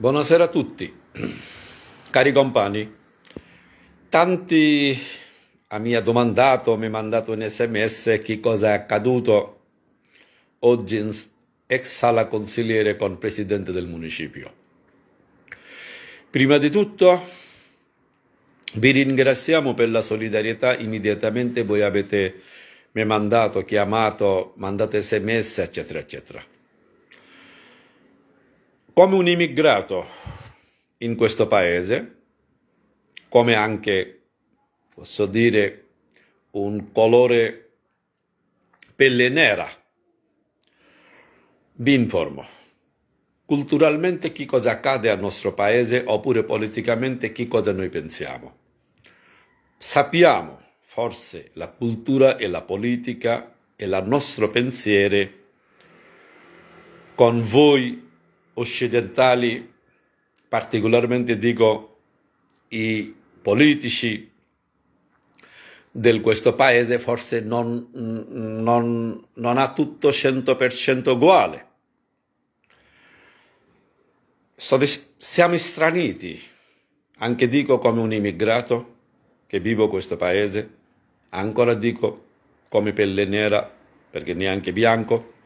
Buonasera a tutti, cari compagni. Tanti mi ha domandato, mi ha mandato un sms che cosa è accaduto oggi in ex sala consigliere con il presidente del municipio. Prima di tutto vi ringraziamo per la solidarietà immediatamente voi avete mi mandato, chiamato, mandato sms eccetera eccetera come un immigrato in questo paese, come anche, posso dire, un colore pelle nera, vi informo. Culturalmente che cosa accade al nostro paese oppure politicamente che cosa noi pensiamo. Sappiamo, forse, la cultura e la politica e il nostro pensiero con voi occidentali, particolarmente dico i politici di questo paese, forse non, non, non ha tutto 100% uguale. Siamo straniti, anche dico come un immigrato che vivo questo paese, ancora dico come pelle nera, perché neanche bianco,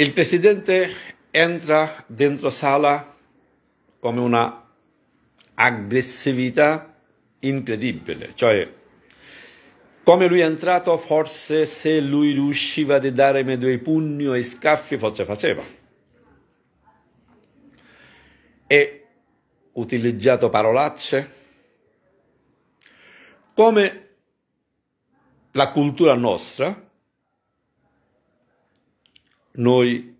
il presidente entra dentro sala come una aggressività incredibile, cioè come lui è entrato forse se lui riusciva a dare me due pugni e scaffi forse faceva. E utilizzato parolacce come la cultura nostra noi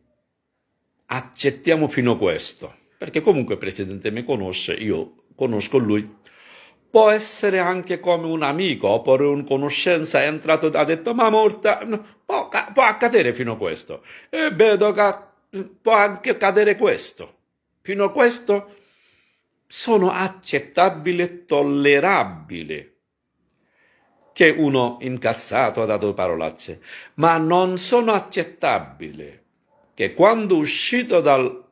accettiamo fino a questo, perché comunque il Presidente mi conosce, io conosco lui, può essere anche come un amico oppure un conoscenza è entrato e ha detto ma morta può, può accadere fino a questo e vedo che può anche accadere questo fino a questo sono accettabile tollerabili, che uno incazzato ha dato parolacce, ma non sono accettabili che quando uscito dal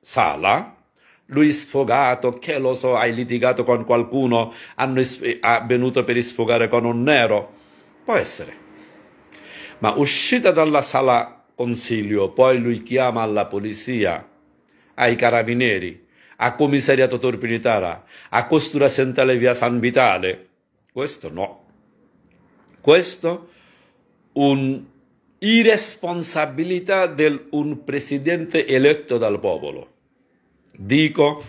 sala, lui sfogato, che lo so, hai litigato con qualcuno, hanno è eh, venuto per sfogare con un nero, può essere. Ma uscita dalla sala consiglio, poi lui chiama alla polizia, ai carabinieri, a commissariato Torpinitara, a costura centrale via San Vitale. Questo no questo un'irresponsabilità di un presidente eletto dal popolo. Dico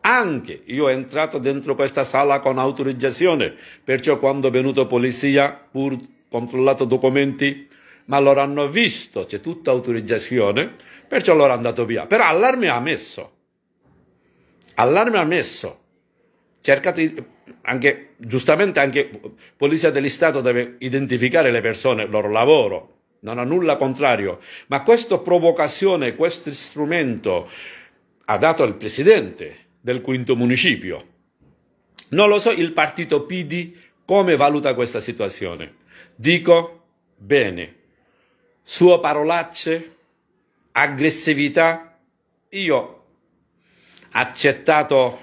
anche io sono entrato dentro questa sala con autorizzazione, perciò quando è venuto polizia pur controllato documenti, ma loro hanno visto c'è tutta autorizzazione, perciò loro hanno andato via. Però allarme ha messo. Allarme ha messo. Cercato anche, giustamente anche Polizia degli Stato deve identificare le persone, il loro lavoro, non ha nulla contrario, ma questa provocazione, questo strumento ha dato al presidente del quinto municipio. Non lo so il partito PD come valuta questa situazione. Dico bene, suo parolacce, aggressività, io accettato,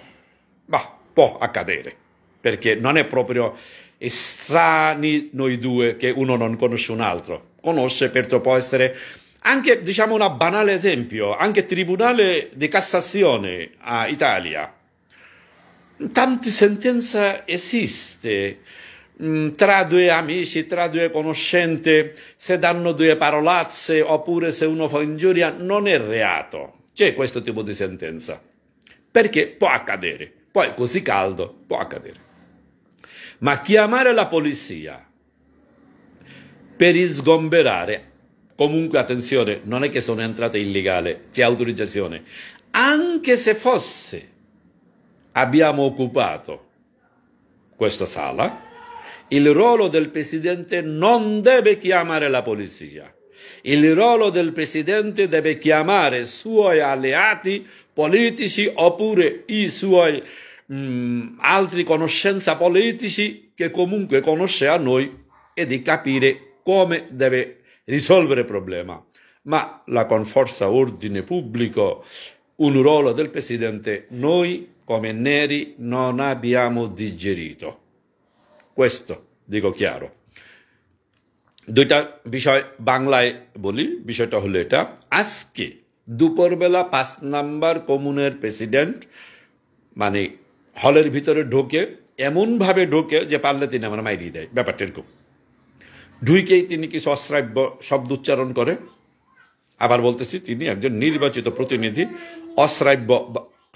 ma può accadere perché non è proprio strani noi due che uno non conosce un altro, conosce perciò può essere anche diciamo un banale esempio, anche Tribunale di Cassazione a Italia, tante sentenze esistono mm, tra due amici, tra due conoscenti, se danno due parolazze oppure se uno fa ingiuria, non è reato. C'è questo tipo di sentenza. Perché può accadere. Poi è così caldo può accadere ma chiamare la polizia per sgomberare, comunque attenzione, non è che sono entrate illegale, c'è autorizzazione, anche se fosse, abbiamo occupato questa sala, il ruolo del presidente non deve chiamare la polizia. Il ruolo del presidente deve chiamare i suoi alleati politici oppure i suoi mh, mm, altri conoscenza politici che comunque conosce a noi e di capire come deve risolvere il problema. Ma la conforza ordine pubblico, un ruolo del Presidente, noi come neri non abbiamo digerito. Questo dico chiaro. দুইটা বিষয় বাংলায় বলি বিষয়টা হলো এটা আজকে দুপুরবেলা পাঁচ নাম্বার কমিউনের প্রেসিডেন্ট মানে হলের ভিতরে ঢোকে এমনভাবে ঢোকে যে পারলে তিনি আমরা মাইরিয়ে দেয় ব্যাপারটা এরকম ঢুইকেই তিনি কিছু অশ্রাব্য শব্দ উচ্চারণ করে আবার বলতেছি তিনি একজন নির্বাচিত প্রতিনিধি অশ্রাব্য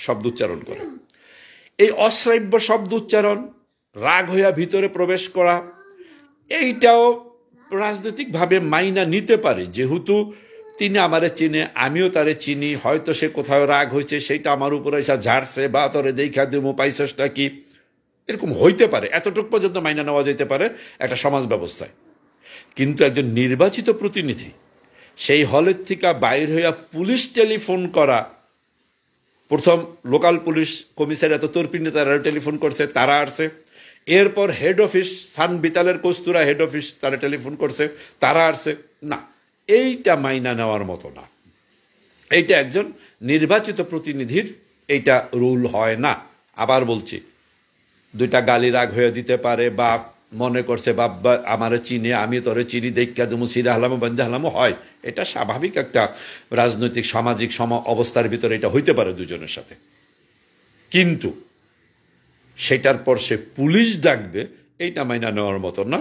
শব্দ উচ্চারণ করে এই অশ্রাব্য শব্দ উচ্চারণ রাগ হইয়া ভিতরে প্রবেশ করা এইটাও রাজনৈতিকভাবে মাইনা নিতে পারে যেহেতু তিনি আমারে চিনে আমিও তারে চিনি হয়তো সে কোথাও রাগ হয়েছে সেইটা আমার উপরে এসে ঝাড়ছে বা তোরে দেখা দেবো পাইসটা কি এরকম হইতে পারে এতটুক পর্যন্ত মাইনা নেওয়া যেতে পারে একটা সমাজ ব্যবস্থায় কিন্তু একজন নির্বাচিত প্রতিনিধি সেই হলের থেকে বাইর হইয়া পুলিশ টেলিফোন করা প্রথম লোকাল পুলিশ কমিশার এত তরপিনে তারা টেলিফোন করছে তারা আসছে এরপর হেড অফিস সান বিতালের কস্তুরা হেড অফিস তারা টেলিফোন করছে তারা আসছে না এইটা মাইনা নেওয়ার মতো না এইটা একজন নির্বাচিত প্রতিনিধির এইটা রুল হয় না আবার বলছি দুইটা গালি রাগ হয়ে দিতে পারে বা মনে করছে বাব্বা আমারে চিনে আমি তোরে চিনি দেখা দেবো সিরা হালামো বান্দা হালামো হয় এটা স্বাভাবিক একটা রাজনৈতিক সামাজিক সম অবস্থার ভিতরে এটা হইতে পারে দুজনের সাথে কিন্তু সেটার পর সে পুলিশ ডাকবে এইটা মাইনা নেওয়ার মতো না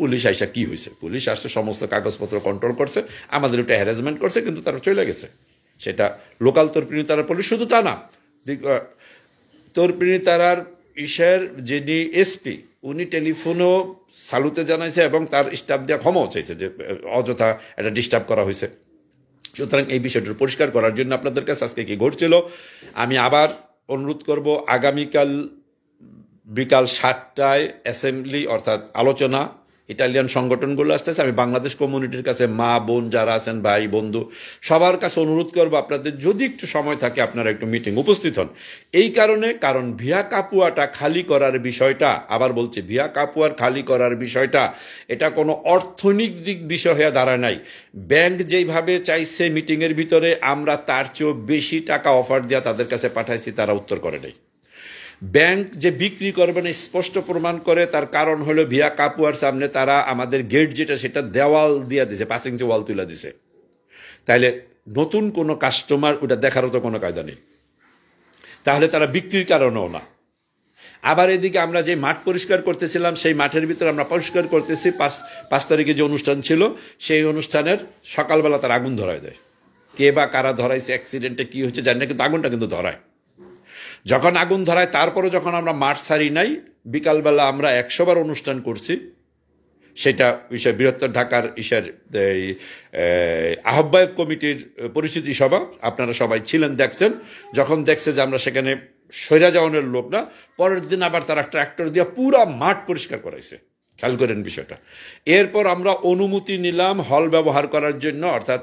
পুলিশ আইসা কি হয়েছে পুলিশ আসছে সমস্ত কাগজপত্র কন্ট্রোল করছে আমাদের ওটা হ্যারাসমেন্ট করছে কিন্তু তারা চলে গেছে সেটা লোকাল তর্পিণী তারা পুলিশ শুধু তা না তর্পিণী তারার ইসের যিনি এসপি উনি টেলিফোনও সালুতে জানাইছে এবং তার স্টাফ দিয়ে ক্ষমাও চাইছে যে অযথা এটা ডিস্টার্ব করা হয়েছে সুতরাং এই বিষয়টি পরিষ্কার করার জন্য আপনাদের কাছে আজকে কি ঘটছিল আমি আবার অনুরোধ করব আগামীকাল বিকাল সাতটায় অ্যাসেম্বলি অর্থাৎ আলোচনা ইটালিয়ান সংগঠনগুলো আসতেছে আমি বাংলাদেশ কমিউনিটির কাছে মা বোন যারা আছেন ভাই বন্ধু সবার কাছে অনুরোধ করবো আপনাদের যদি একটু সময় থাকে আপনারা একটু মিটিং উপস্থিত হন এই কারণে কারণ ভিয়া কাপুয়াটা খালি করার বিষয়টা আবার বলছি ভিয়া কাপুয়ার খালি করার বিষয়টা এটা কোনো অর্থনৈতিক বিষয় হয়ে দাঁড়ায় নাই ব্যাংক যেইভাবে চাইছে মিটিংয়ের ভিতরে আমরা তার চেয়েও বেশি টাকা অফার দেওয়া তাদের কাছে পাঠাইছি তারা উত্তর করে নেই ব্যাংক যে বিক্রি করবে না স্পষ্ট প্রমাণ করে তার কারণ হলো ভিয়া কাপুয়ার সামনে তারা আমাদের গেট যেটা সেটা দেওয়াল দিয়া দিছে পাসিং যে ওয়াল তুলে দিছে তাইলে নতুন কোনো কাস্টমার ওটা দেখারও তো কোনো কায়দা নেই তাহলে তারা বিক্রির কারণেও না আবার এদিকে আমরা যে মাঠ পরিষ্কার করতেছিলাম সেই মাঠের ভিতরে আমরা পরিষ্কার করতেছি পাঁচ পাঁচ তারিখে যে অনুষ্ঠান ছিল সেই অনুষ্ঠানের সকালবেলা তার আগুন ধরায় দেয় কে বা কারা ধরাইছে অ্যাক্সিডেন্টে কী হচ্ছে জানি না কিন্তু আগুনটা কিন্তু ধরায় যখন আগুন ধরায় তারপরও যখন আমরা মাঠ ছাড়ি নাই বিকালবেলা আমরা একশোবার অনুষ্ঠান করছি সেটা ঈশ্বর বৃহত্তর ঢাকার ঈশ্বর আহ্বায়ক কমিটির পরিচিতি সভা আপনারা সবাই ছিলেন দেখছেন যখন দেখছে যে আমরা সেখানে সৈরা যাওয়ানের লোক না পরের দিন আবার তারা ট্র্যাক্টর দিয়ে পুরা মাঠ পরিষ্কার করাইছে খেয়াল করেন বিষয়টা এরপর আমরা অনুমতি নিলাম হল ব্যবহার করার জন্য অর্থাৎ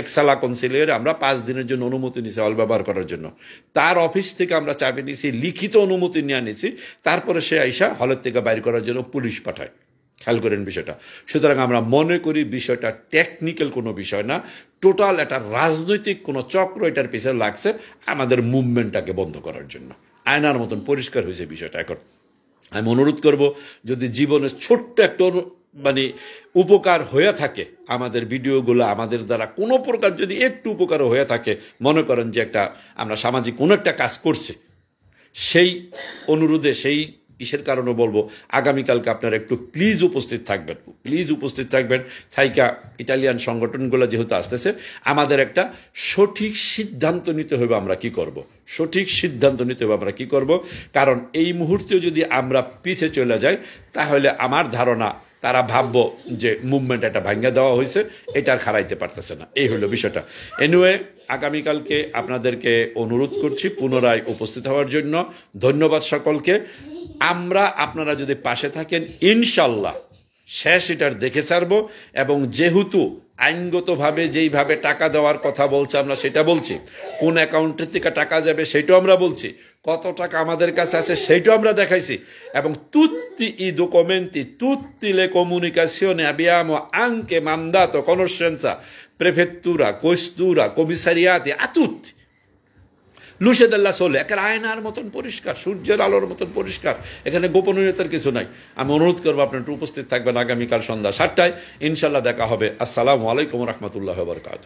একসালা কাউন্সিলের আমরা পাঁচ দিনের জন্য অনুমতি নিয়েছি অল ব্যবহার করার জন্য তার অফিস থেকে আমরা চাবি নিয়েছি লিখিত অনুমতি নিয়ে নিয়েছি তারপরে সে আইসা হলের থেকে বাইর করার জন্য পুলিশ পাঠায় খেয়াল করেন বিষয়টা সুতরাং আমরা মনে করি বিষয়টা টেকনিক্যাল কোনো বিষয় না টোটাল একটা রাজনৈতিক কোনো চক্র এটার পিছনে লাগছে আমাদের মুভমেন্টটাকে বন্ধ করার জন্য আয়নার মতন পরিষ্কার হয়েছে বিষয়টা এখন আমি অনুরোধ করব যদি জীবনের ছোট্ট একটা মানে উপকার হয়ে থাকে আমাদের ভিডিওগুলো আমাদের দ্বারা কোনো প্রকার যদি একটু উপকার হয়ে থাকে মনে করেন যে একটা আমরা সামাজিক কোনো একটা কাজ করছে সেই অনুরোধে সেই কিসের কারণে বলবো আগামীকালকে আপনারা একটু প্লিজ উপস্থিত থাকবেন প্লিজ উপস্থিত থাকবেন থাইকা ইটালিয়ান সংগঠনগুলো যেহেতু আসতেছে আমাদের একটা সঠিক সিদ্ধান্ত নিতে হবে আমরা কি করব। সঠিক সিদ্ধান্ত নিতে হবে আমরা কি করব কারণ এই মুহূর্তে যদি আমরা পিছে চলে যাই তাহলে আমার ধারণা তারা ভাববো যে মুভমেন্ট একটা ভাঙ্গা দেওয়া হয়েছে এটা আর খারাইতে পারতেছে না এই হলো বিষয়টা এনিওয়ে আগামীকালকে আপনাদেরকে অনুরোধ করছি পুনরায় উপস্থিত হওয়ার জন্য ধন্যবাদ সকলকে আমরা আপনারা যদি পাশে থাকেন ইনশাল্লাহ শেষ এটার দেখে ছাড়ব এবং যেহেতু আইনগতভাবে যেইভাবে টাকা দেওয়ার কথা বলছে আমরা সেটা বলছি কোন অ্যাকাউন্টের থেকে টাকা যাবে সেটাও আমরা বলছি কত টাকা আমাদের কাছে আছে সেইটাও আমরা দেখাইছি এবং তুত্তি ই ডকুমেন্টি তুত্তি লে ব্যায়াম আংকে আঙ্কে মান্দাতো কনসেন্সা প্রেফেত্তুরা কোস্তুরা কমিসারিয়াতে আতুত্তি নুশেদাল্লা সোলে একের আয়নার মতন পরিষ্কার সূর্যের আলোর মতন পরিষ্কার এখানে গোপনীয়তার কিছু নাই আমি অনুরোধ করবো আপনার একটু উপস্থিত থাকবেন আগামীকাল সন্ধ্যা সাতটায় ইনশাল্লাহ দেখা হবে আসসালামু আলাইকুম রহমতুল্লাহ বরকাত